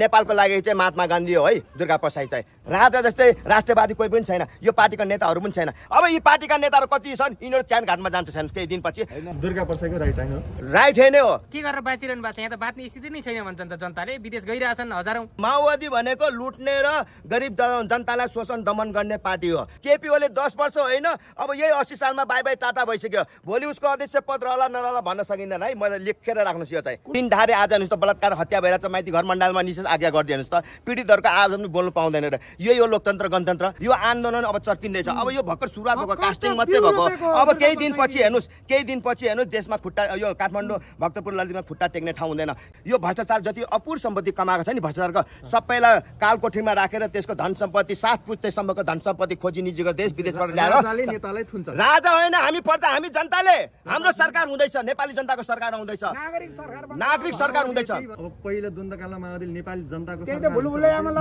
नेपालको लागि चाहिँ महात्मा गान्धी हो है दुर्गा प्रसाई चाहिँ राजा जस्तै राष्ट्रवादी कोही पनि छैन यो पार्टीका नेताहरू पनि छैन अब यी पार्टीका नेताहरू कति छन् यिनीहरू च्यानघाटमा जान्छ छन् केही दिनपछि दुर्गा प्रसादको राइट होइन राइट हैन हो के गरेर बाँचिरहनु भएको छ यहाँ त बाँच्ने स्थिति नै छैन भन्छन् त जनताले विदेश गइरहेछन् हजारौँ माओवादी भनेको लुट्ने र गरिब जनतालाई शोषण दमन गर्ने पार्टी हो केपी ओले दस वर्ष होइन अब यही अस्सी सालमा बाई बाई टाटा भइसक्यो भोलि उसको अध्यक्ष पद रहला नरहला भन्न सकिँदैन है मैले लेखेर राख्नुहोस् यो चाहिँ तिन धारे आज हेर्नुहोस् त बलात्कार हत्या भएर माइती घर मण्डलमा निषेध आज्ञा गरिदिनुहोस् त पीडितहरूको आज पनि बोल्नु पाउँदैन र यही हो लोकतन्त्र गणतन्त्र यो आन्दोलन अब चर्किँदैछ अब यो भर्खर सुरुवात भएको कास्टिङ मात्रै भएको अब केही दिनपछि हेर्नुहोस् केही दिनपछि हेर्नुहोस् देशमा खुट्टा यो काठमाडौँ भक्तपुर ललितमा खुट्टा टेक्ने ठाउँ हुँदैन यो भ्रष्टाचार जति अपुर सम्पत्ति कमाएको छ नि भ्रष्टाचारको सबैलाई कालकोठीमा राखेर त्यसको धन सम्पत्ति साथ पुस्तेसम्मको धन सम्पत्ति खोजी निजीको देश विदेशबाट ल्याएर राजा होइन हामी पर्दा हामी जनताले हाम्रो सरकार हुँदैछ नेपाली जनताको सरकार हुँदैछ नागरिक सरकार हुँदैछ पहिलो नेपाली जनताको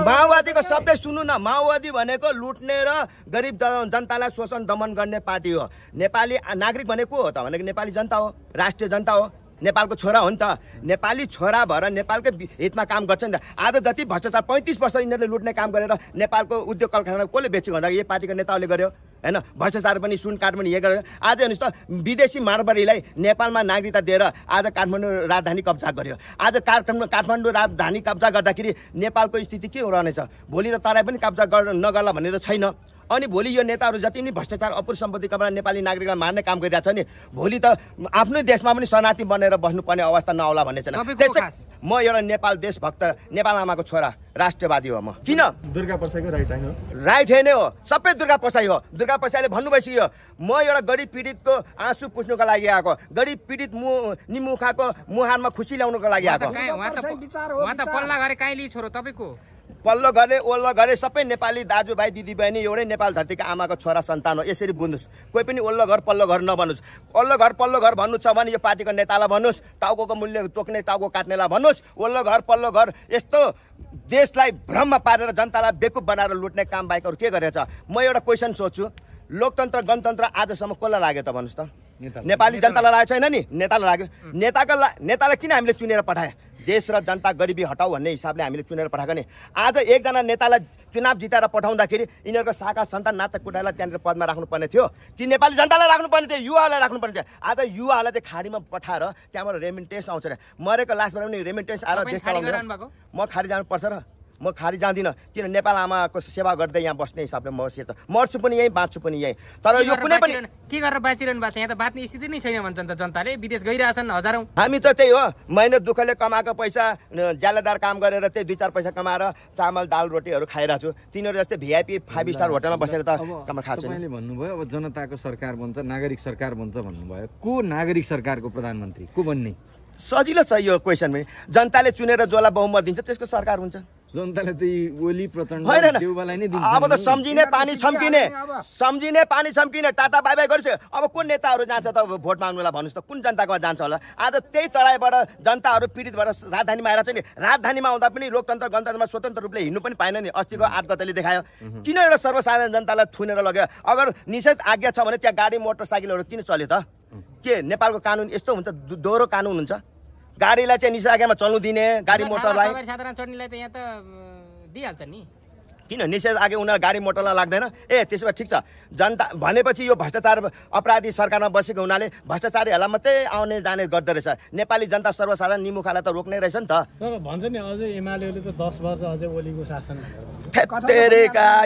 माओवादीको शब्दै सुन्नु न माओवादी भनेको लुट्ने र गरिब जनतालाई शोषण दमन गर्ने पार्टी हो नेपाली नागरिक भनेको हो त भनेको नेपाली जनता हो राष्ट्रिय जनता हो नेपालको छोरा हो नि त नेपाली छोरा भएर नेपालकै हितमा काम गर्छ नि त आज जति भ्रष्टाचार पैँतिस वर्ष यिनीहरूले लुट्ने काम गरेर नेपालको उद्योग कलखाना कसले बेच्यो भन्दा यो पार्टीको नेताहरूले गर्यो होइन भ्रष्टाचार पनि सुन काठ पनि गरेर आज हेर्नुहोस् त विदेशी मारबारीलाई नेपालमा नागरिकता दिएर आज काठमाडौँ राजधानी कब्जा गर्यो आज काठमाडौँ काठमाडौँ राजधानी कब्जा गर्दाखेरि नेपालको स्थिति के रहनेछ भोलि र तराई पनि कब्जा गर नगर्ला भनेर छैन अनि भोलि यो नेताहरू जति पनि भ्रष्टाचार अपुर सम्पत्ति कमाएर नेपाली नागरिकलाई मार्ने काम गरिरहेको छ नि भोलि त आफ्नै देशमा पनि शरणार्थी बनेर बस्नुपर्ने अवस्था नहोला भन्ने छैन म एउटा नेपाल देशभक्त नेपाल आमाको छोरा राष्ट्रवादी हो म किन दुर्गा प्रसाईको राइट ह्यान्ड हो राइट ह्यान्ड हो सबै दुर्गा प्रसाई हो दुर्गा प्रसाईले भन्नु भइसक्यो म एउटा गरिब पीडितको आँसु पुस्नुको लागि आएको गरिब पीडित मु निमुखाको मुहानमा खुसी ल्याउनुको लागि आएको पल्लो घरले ओल्लो घरले सबै नेपाली दाजुभाइ दिदीबहिनी एउटै नेपाल धरतीको आमाको छोरा सन्तान हो यसरी बुझ्नुहोस् कोही पनि ओल्लो घर पल्लो घर नभन्नुहोस् ओल्लो घर पल्लो घर भन्नु छ भने यो पार्टीको नेतालाई भन्नुहोस् टाउको मूल्य तोक्ने टाउको काट्नेलाई भन्नुहोस् ओल्लो घर पल्लो घर यस्तो देशलाई भ्रममा पारेर जनतालाई बेकुप बनाएर लुट्ने काम बाहेक के गरेछ म एउटा क्वेसन सोध्छु लोकतन्त्र गणतन्त्र आजसम्म कसलाई लाग्यो त भन्नुहोस् त नेपाली जनतालाई लागेको छैन नि नेतालाई लाग्यो नेताको ला नेतालाई किन हामीले चुनेर पठायो देश र जनता गरिबी हटाऊ भन्ने हिसाबले हामीले चुनेर पठाएको नि आज एकजना नेतालाई चुनाव जिताएर पठाउँदाखेरि यिनीहरूको शाखा सन्तान नाता कुटालाई त्यहाँनिर पदमा राख्नुपर्ने थियो कि नेपाली जनतालाई राख्नुपर्ने थियो युवाहरूलाई राख्नुपर्ने थियो आज युवाहरूलाई चाहिँ खाडीमा पठाएर त्यहाँबाट रेमिन आउँछ अरे मरेको लास्टमा पनि रेमिन आएर म खाडी जानुपर्छ र म खारी जाँदिनँ किन नेपाल आमाको सेवा गर्दै यहाँ बस्ने हिसाबले म सेत मर्छु पनि यहीँ बाँच्छु पनि यहीँ तर यो कुनै पनि के गरेर बाँचिरहनु भएको छ यहाँ त बाँच्ने स्थिति नै छैन भन्छन् त जनताले विदेश गइरहेछन् हजारौँ हामी त त्यही हो मैले दुःखले कमाएको पैसा ज्यालादार काम गरेर त्यही दुई चार पैसा कमाएर चामल दाल रोटीहरू खाइरहेको छु तिनीहरू जस्तै भिआइपी फाइभ स्टार होटलमा बसेर त भन्नुभयो अब जनताको सरकार भन्छ नागरिक सरकार भन्छ भन्नुभयो को नागरिक सरकारको प्रधानमन्त्री को बन्ने सजिलो छ यो क्वेसन पनि जनताले चुनेर जसलाई बहुमत दिन्छ त्यसको सरकार हुन्छ जनताले ओली प्रचण्ड देउबालाई नै दिन्छ अब त सम्झिने पानी छम्किने सम्झिने पानी छम्किने टाटा बाई बाई गरिसक्यो अब कुन नेताहरू जान्छ त भोट माग्नुलाई भन्नुहोस् त कुन जनताकोमा जान्छ होला आज त्यही चढाइबाट जनताहरू पीडित भएर राजधानीमा आएर चाहिँ राजधानीमा आउँदा पनि लोकतन्त्र गणतन्त्रमा स्वतन्त्र रूपले हिँड्नु पनि पाएन नि अस्तिको आठ गतले देखायो किन एउटा सर्वसाधारण जनतालाई थुनेर लग्यो अगर निषेध आज्ञा छ भने त्यहाँ गाडी मोटरसाइकलहरू किन चल्यो त के नेपालको कानुन यस्तो हुन्छ दोहोरो कानुन हुन्छ गाडीलाई चाहिँ निसा चल्नु दिने गाडी मोटरलाई साधारण चढ्नेलाई त यहाँ त दिइहाल्छ नि किन निषेध आगे उनीहरूलाई गाडी मोटरलाई लाग्दैन ए त्यसो भए ठिक छ जनता भनेपछि यो भ्रष्टाचार अपराधी सरकारमा बसेको हुनाले भ्रष्टाचारीहरूलाई मात्रै आउने जाने गर्दो रहेछ नेपाली जनता सर्वसाधारण निमुखालाई त रोक्ने रहेछ नि त भन्छ नि अझै एमाले त दस वर्ष अझै ओलीको शासन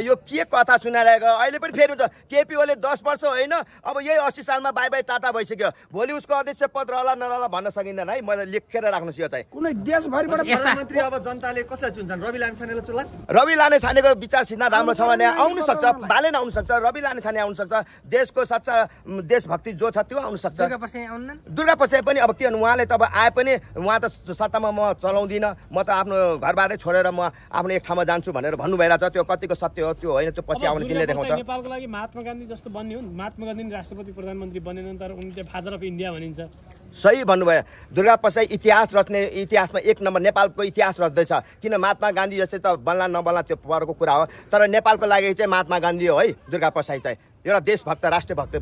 यो के कथा सुनाइरहेको अहिले पनि फेरि हुन्छ केपी ओली दस वर्ष होइन अब यही अस्सी सालमा बाई बाई टाटा भइसक्यो भोलि उसको अध्यक्ष पद रहला नरहला भन्न सकिँदैन है मैले लेखेर राख्नुहोस् यो चाहिँ कुनै देशभरिबाट अब जनताले कसलाई चुन्छन् रवि लाने छानेको तपाईँको विचार सिद्ध राम्रो छ भने आउनु सक्छ बालेन आउनु सक्छ रवि लाने छाने आउनु सक्छ देशको सच्चा देशभक्ति जो छ त्यो आउनु सक्छ दुर्गा पसाई पनि अब के भन्नु उहाँले त अब आए पनि उहाँ त सत्तामा म चलाउँदिनँ म त आफ्नो घरबाटै छोडेर म आफ्नो एक ठाउँमा जान्छु भनेर भन्नुभइरहेको छ त्यो कतिको सत्य हो त्यो होइन त्यो पछि आउने दिनले देखाउँछ नेपालको लागि महात्मा गान्धी जस्तो बन्यो महात्मा गान्धी राष्ट्रपति प्रधानमन्त्री बनेन तर उनले फादर अफ इन्डिया भनिन्छ सही भन्नुभयो दुर्गा पसाई इतिहास रच्ने इतिहासमा एक नम्बर नेपालको इतिहास रच्दैछ किन महात्मा गान्धी जस्तै त बल्ला नबल्ला त्यो परको कुरा हो तर नेपालको लागि चाहिँ महात्मा गान्धी हो है दुर्गा पसाई चाहिँ एउटा देशभक्त राष्ट्रभक्त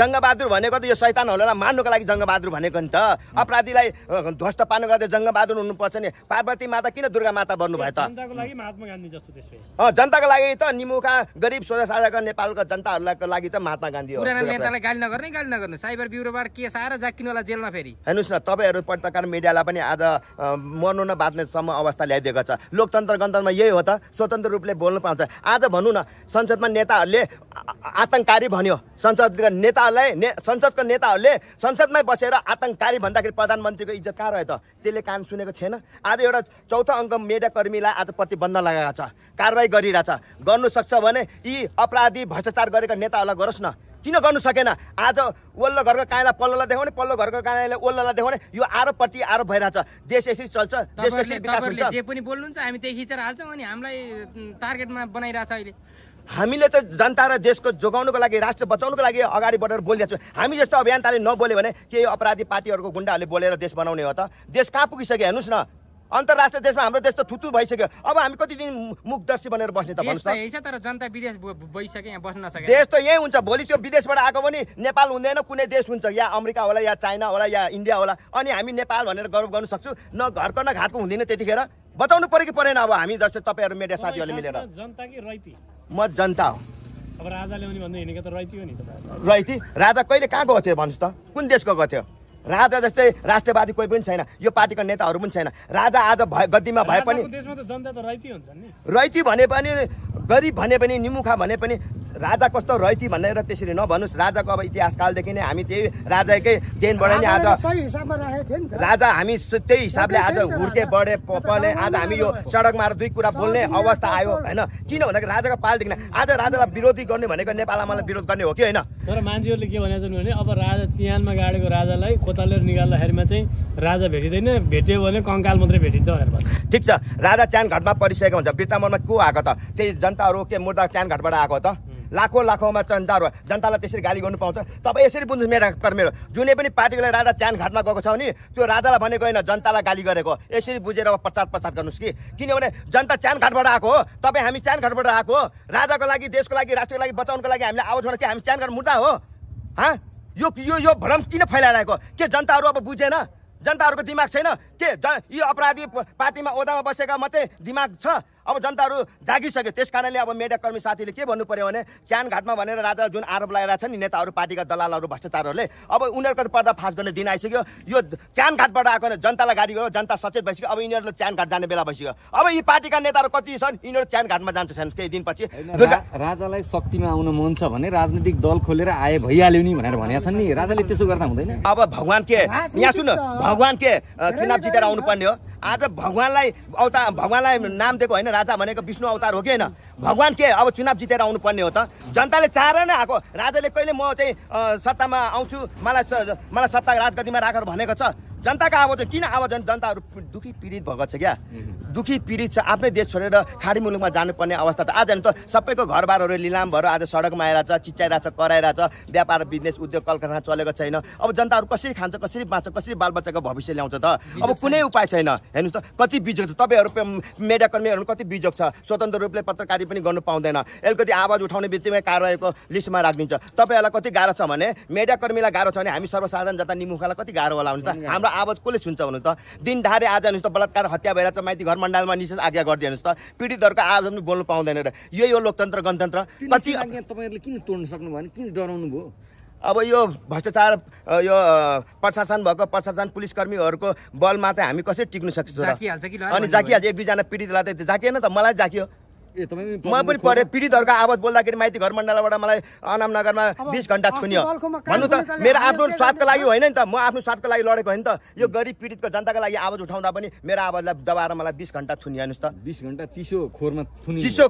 जङ्गबहादुर भनेको त यो सैतानहरूलाई मान्नुको लागि जङ्गबहादुर भनेको नि त अपराधीलाई ध्वस्त पार्नुको लागि जङ्गबहादुर हुनुपर्छ नि पार्वती माता किन दुर्गा माता भयो त जनताको लागि त निमुखा गरिब सोझा साझा गर्ने नेपालको जनताहरूलाई लागि त महात्मा गान्धी हो नेतालाई गाली नगर्ने गाली नगर्नु साइबर ब्युरोबाट केस आएर जाकिनुवाला जेलमा फेरि हेर्नुहोस् न तपाईँहरू पत्रकार मिडियालाई पनि आज मर्नु न बाँच्नेसम्म अवस्था ल्याइदिएको छ लोकतन्त्र गणतन्त्रमा यही हो त स्वतन्त्र रूपले बोल्नु पाउँछ आज भनौँ न संसदमा नेताहरूले आतङ्ककारी भन्यो संसदका नेताहरूलाई ने संसदका नेताहरूले संसदमै बसेर आतङ्ककारी भन्दाखेरि प्रधानमन्त्रीको इज्जत कहाँ रह्यो त त्यसले कान सुनेको छैन आज एउटा चौथो अङ्क कर्मीलाई आज प्रतिबन्ध लगाएको छ कारवाही गरिरहेछ सक्छ भने यी अपराधी भ्रष्टाचार गरेका नेताहरूलाई गरोस् न किन गर्नु सकेन आज ओल्लो घरको कायलाई पल्लोलाई देखाउने पल्लो घरको कायलाई ओल्लोलाई देखाउने यो आरोपप्रति आरोप भइरहेछ देश यसरी चल्छ देश यसरी जे पनि बोल्नुहुन्छ हामी त्यही खिचेर हाल्छौँ अनि हामीलाई टार्गेटमा बनाइरहेछ अहिले हामीले त जनता र देशको जोगाउनुको लागि राष्ट्र बचाउनुको लागि अगाडि बढेर बोलिरहेको छौँ हामी जस्तो अभियन्ताले नबोल्यो भने केही अपराधी पार्टीहरूको गुन्डाहरूले बोलेर देश बनाउने हो त देश कहाँ पुगिसक्यो हेर्नुहोस् न अन्तर्राष्ट्रिय देशमा हाम्रो देश त थुतु भइसक्यो अब हामी कति दिन मुखदर्शी बनेर बस्ने त भन्नुहोस् तर जनता विदेश भइसक्यो यहाँ बस्न सक्यो देश त यहीँ हुन्छ भोलि त्यो विदेशबाट आएको पनि नेपाल हुँदैन कुनै देश हुन्छ या अमेरिका होला या चाइना होला या इन्डिया होला अनि हामी नेपाल भनेर गर्व गर्न सक्छु न घरको न घाटको हुँदैन त्यतिखेर बताउनु पऱ्यो कि परेन अब हामी जस्तै तपाईँहरू मिडिया साथीहरूले मिलेर जनता कि म जनता हो अब राजा ल्याउने भन्दा हिँडेको त रैती हो नि रैती राजा कहिले कहाँ गएको थियो भन्नुहोस् त कुन देशको गएको थियो राजा जस्तै राष्ट्रवादी कोही पनि छैन यो पार्टीका नेताहरू पनि छैन राजा आज भए गद्दीमा भए पनि रैती भने पनि गरिब भने पनि निमुखा भने पनि राजा कस्तो रहेछ भनेर त्यसरी नभन्नुहोस् राजाको अब इतिहासकालदेखि नै हामी त्यही राजाकै देनबाट नै आज राजा हामी त्यही हिसाबले आज हुर्के बढे पपले आज हामी यो सडकमा आएर दुई कुरा बोल्ने अवस्था आयो होइन किन भन्दाखेरि राजाको पालदेखि आज राजालाई विरोधी गर्ने भनेको नेपालमा विरोध गर्ने हो कि होइन तर मान्छेहरूले के भनेको छन् भने अब राजा चियानमा गाडेको राजालाई कोतालेर निकाल्दाखेरिमा चाहिँ राजा भेटिँदैन भेट्यो भने कङ्काल मात्रै भेटिन्छ भनेर ठिक छ राजा च्यान च्यानघाटमा परिसकेको हुन्छ वृत्तामनमा को आएको त त्यही जनताहरू के मुर्दा च्यानघाटबाट आएको त लाखौँ लाखौँमा जनताहरू जनतालाई त्यसरी गाली गर्नु पाउँछ तपाईँ यसरी बुझ्नुहोस् मेरा मेरो जुनै पनि पार्टीको लागि राजा च्यानघाटमा गएको छ भने त्यो राजालाई भनेको होइन जनतालाई गाली गरेको यसरी बुझेर प्रचार प्रसार गर्नुहोस् कि किनभने जनता च्यानघाटबाट आएको हो तपाईँ हामी च्यानघाटबाट आएको हो राजाको लागि देशको लागि राष्ट्रको लागि बचाउनुको लागि हामीले आवाज छोडेर कि हामी च्यान च्यानघाट मुद्दा हो हाँ यो यो यो भ्रम किन फैलाइरहेको के जनताहरू अब बुझेन जनताहरूको दिमाग छैन के ज यो अपराधी पार्टीमा ओदामा बसेका मात्रै दिमाग छ अब जनताहरू जागिसक्यो त्यस कारणले अब मिडिया कर्मी साथीले के भन्नु पऱ्यो भने च्यानघाटमा भनेर राजा जुन आरोप लगाएर छन् नि नेताहरू पार्टीका दलालहरू भ्रष्टाचारहरूले अब उनीहरूको फास गर्ने दिन आइसक्यो यो च्यानघाटबाट आएको भने जनतालाई गाडी गयो जनता सचेत भइसक्यो अब यिनीहरूले च्यानघाट जाने बेला भइसक्यो अब यी पार्टीका नेताहरू कति छन् यिनीहरू च्यानघाटमा छन् केही दिनपछि राजालाई शक्तिमा आउन मन छ भने राजनीतिक दल खोलेर आए भइहाल्यो नि भनेर भनेका छन् नि राजाले त्यसो गर्दा हुँदैन अब भगवान् के यहाँ सुन भगवान् के चुनाव जितेर आउनुपर्ने हो आज भगवान्लाई अवतार भगवान्लाई नाम दिएको होइन राजा भनेको विष्णु अवतार हो कि होइन भगवान् के अब चुनाव जितेर आउनुपर्ने हो त जनताले चाहेर नै आएको राजाले कहिले म चाहिँ सत्तामा आउँछु मलाई मलाई सत्ता राजगतिमा राखेर भनेको छ जनताको आवाज किन आवाज जनताहरू दुःखी पीडित भएको छ क्या दुःखी पीडित छ आफ्नै देश छोडेर खाडी मुलुकमा जानुपर्ने अवस्था त आज त सबैको घरबारहरू लिलाम भएर आज सडकमा छ चिच्याइरहेछ कराइरहेछ व्यापार बिजनेस उद्योग कलकारखाना चलेको छैन अब जनताहरू कसरी खान्छ कसरी बाँच्छ कसरी बालबच्चाको भविष्य ल्याउँछ त अब कुनै उपाय छैन हेर्नुहोस् त कति बिजोग छ तपाईँहरू मिडिया कर्मीहरू कति बिजोग छ स्वतन्त्र रूपले पत्रकारी पनि गर्नु पाउँदैन अलिकति आवाज उठाउने बित्तिकै कारवाहीको लिस्टमा राखिदिन्छ तपाईँहरूलाई कति गाह्रो छ भने मिडिया कर्मीलाई गाह्रो छ भने हामी सर्वसाधारण जनता निमुखलाई कति गाह्रो होला हुन्छ हाम्रो आवाज कसले सुन्छ भन्नु त दिनधारे आज हेर्नुहोस् त बलात्कार हत्या छ माइती घर मण्डलमा निषेध आज्ञा गरिदिनुहोस् त पीडितहरूको आवाज पनि बोल्नु पाउँदैन र यही हो लोकतन्त्र गणतन्त्र कति तपाईँहरूले किन तोड्नु सक्नुभयो भने किन डराउनु भयो अब यो भ्रष्टाचार यो प्रशासन भएको प्रशासन पुलिसकर्मीहरूको बलमा चाहिँ हामी कसरी टिक्नु सक्छौँ अनि झाकिहाल्छ एक दुईजना पीडितलाई त झाकिएन त मलाई झाकियो म पनि पढेँ पीडितहरूको आवाज बोल्दाखेरि माइती घर मण्डलबाट मलाई अनाम नगरमा बिस घन्टा थुन्यो भन्नु त मेरो आफ्नो स्वादको लागि होइन नि त म आफ्नो स्वादको लागि लडेको होइन त यो गरिब पीडितको जनताको लागि आवाज उठाउँदा पनि मेरो आवाजलाई दबाएर मलाई बिस घन्टा थुन्यो हेर्नुहोस् त बिस घन्टा चिसो खोरमा थुन्यो चिसो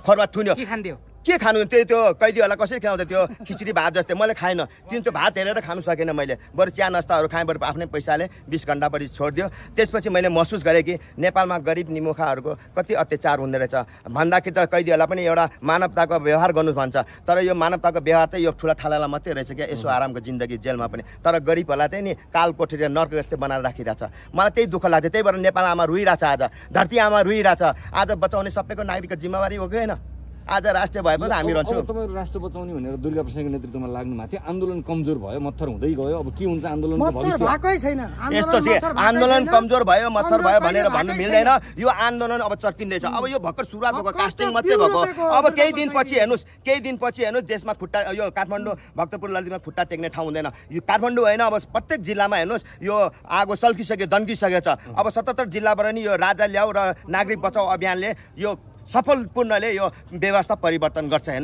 खोरमा थुन्यो के खानु त्यो त्यो कैदीहरूलाई कसरी खुवाउँछ त्यो खिचडी भात जस्तै मैले खाएन तिन त्यो भात हेरेर खानु सकेन मैले बरु चिया नास्ताहरू खाएँ बरु आफ्नै पैसाले बिस घन्टा बढी छोडिदियो त्यसपछि मैले महसुस गरेँ कि नेपालमा गरिब निमुखाहरूको कति अत्याचार हुँदो रहेछ भन्दाखेरि त कैदीहरूलाई पनि एउटा मानवताको व्यवहार गर्नु भन्छ तर यो मानवताको व्यवहार चाहिँ यो ठुला ठालालाई मात्रै रहेछ क्या यसो आरामको जिन्दगी जेलमा पनि तर गरिबहरूलाई चाहिँ नि काल कोठेर नर्क जस्तै बनाएर राखिरहेछ मलाई त्यही दुःख लाग्छ त्यही भएर नेपाल आमा रुइरहेछ आज धरती आमा रुइरहेछ आज बचाउने सबैको नागरिकको जिम्मेवारी हो कि होइन आज राष्ट्रिय भए पनि हामी रहन्छौँ तपाईँहरू राष्ट्र बचाउने भनेर दुर्गा प्रसादको नेतृत्वमा लाग्नु भएको थियो आन्दोलन कमजोर भयो मत्थर हुँदै गयो अब के हुन्छ आन्दोलन यस्तो चाहिँ आन्दोलन कमजोर भयो मत्थर भयो भनेर भन्नु मिल्दैन यो आन्दोलन अब चर्किँदैछ अब यो भर्खर सुरुवात भएको कास्टिङ मात्रै भएको अब केही दिनपछि हेर्नुहोस् केही दिनपछि हेर्नुहोस् देशमा खुट्टा यो काठमाडौँ भक्तपुर ललितमा खुट्टा टेक्ने ठाउँ हुँदैन यो काठमाडौँ होइन अब प्रत्येक जिल्लामा हेर्नुहोस् यो आगो सल्किसक्यो दन्किसकेछ अब सतहत्तर जिल्लाबाट नि यो राजा ल्याऊ र नागरिक बचाऊ अभियानले यो सफलपूर्णले यो व्यवस्था परिवर्तन गर्छ हेर्नु